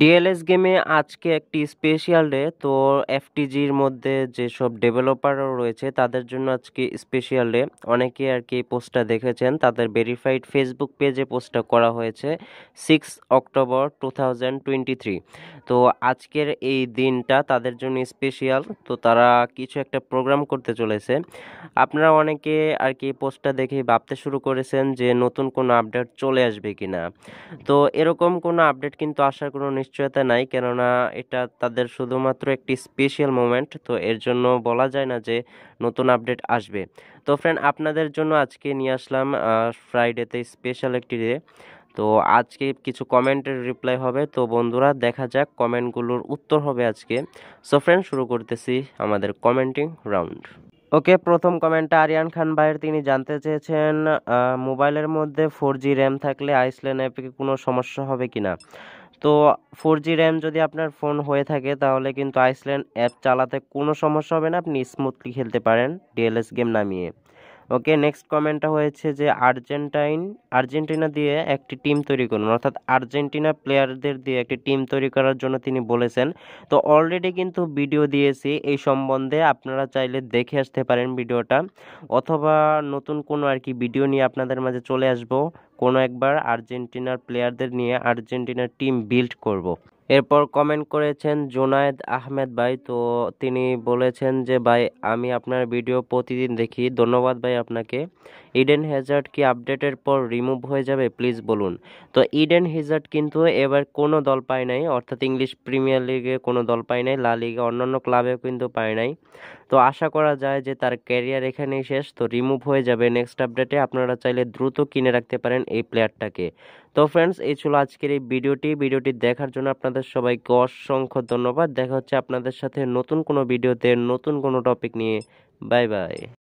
DLS গেমে আজকে একটি স্পেশাল ডে তো এফটিজির মধ্যে যেসব ডেভেলপারও রয়েছে তাদের জন্য আজকে স্পেশাল ডে অনেকে আর কি পোস্টটা দেখেছেন তাদের ভেরিফাইড ফেসবুক পেজে পোস্টটা করা হয়েছে সিক্স অক্টোবর টু তো আজকের এই দিনটা তাদের জন্য স্পেশিয়াল তো তারা কিছু একটা প্রোগ্রাম করতে চলেছে আপনারা অনেকে আর কি পোস্টটা দেখে ভাবতে শুরু করেছেন যে নতুন কোনো আপডেট চলে আসবে কিনা তো এরকম কোনো আপডেট কিন্তু আশা করুন নিশ্চয়তা নাই কেননা এটা তাদের শুধুমাত্র একটি স্পেশাল মোমেন্ট তো এর জন্য বলা যায় না যে নতুন আপডেট আসবে তো ফ্রেন্ড আপনাদের জন্য আজকে নিয়ে আসলাম ফ্রাইডেতে স্পেশাল একটি ডে তো আজকে কিছু কমেন্টের রিপ্লাই হবে তো বন্ধুরা দেখা যাক কমেন্টগুলোর উত্তর হবে আজকে সো ফ্রেন্ড শুরু করতেছি আমাদের কমেন্টিং রাউন্ড ওকে প্রথম কমেন্টটা আরিয়ান খান ভাইয়ের তিনি জানতে চেয়েছেন মোবাইলের মধ্যে ফোর জি র্যাম থাকলে আইসল্যান্ড অ্যাপে কোনো সমস্যা হবে কি না তো ফোর জি র্যাম যদি আপনার ফোন হয়ে থাকে তাহলে কিন্তু আইসল্যান্ড অ্যাপ চালাতে কোনো সমস্যা হবে না আপনি স্মুথলি খেলতে পারেন ডিএলএস গেম নামিয়ে ওকে নেক্সট কমেন্টটা হয়েছে যে আর্জেন্টাইন আর্জেন্টিনা দিয়ে একটি টিম তৈরি করুন অর্থাৎ আর্জেন্টিনা প্লেয়ারদের দিয়ে একটি টিম তৈরি করার জন্য তিনি বলেছেন তো অলরেডি কিন্তু ভিডিও দিয়েছি এই সম্বন্ধে আপনারা চাইলে দেখে আসতে পারেন ভিডিওটা অথবা নতুন কোনো আর কি ভিডিও নিয়ে আপনাদের মাঝে চলে আসব কোনো একবার আর্জেন্টিনার প্লেয়ারদের নিয়ে আর্জেন্টিনার টিম বিল্ড করব। এরপর কমেন্ট করেছেন জোনায়েদ আহমেদ ভাই তো তিনি বলেছেন যে ভাই আমি আপনার ভিডিও প্রতিদিন দেখি ধন্যবাদ ভাই আপনাকে ইডেন হেজার্ট কি আপডেটের পর রিমুভ হয়ে যাবে প্লিজ বলুন তো ইডেন হেজার্ট কিন্তু এবার কোনো দল পায় নাই অর্থাৎ ইংলিশ প্রিমিয়ার লিগে কোনো দল পায় নাই লা লিগে অন্যান্য ক্লাবেও কিন্তু পায় নাই তো আশা করা যায় যে তার ক্যারিয়ার এখানেই শেষ তো রিমুভ হয়ে যাবে নেক্সট আপডেটে আপনারা চাইলে দ্রুত কিনে রাখতে পারেন এই প্লেয়ারটাকে তো ফ্রেন্ডস এই ছিল আজকের এই ভিডিওটি ভিডিওটি দেখার জন্য আপনাদের সবাইকে অসংখ্য ধন্যবাদ দেখা হচ্ছে আপনাদের সাথে নতুন কোনো ভিডিওতে নতুন কোনো টপিক নিয়ে বাই বাই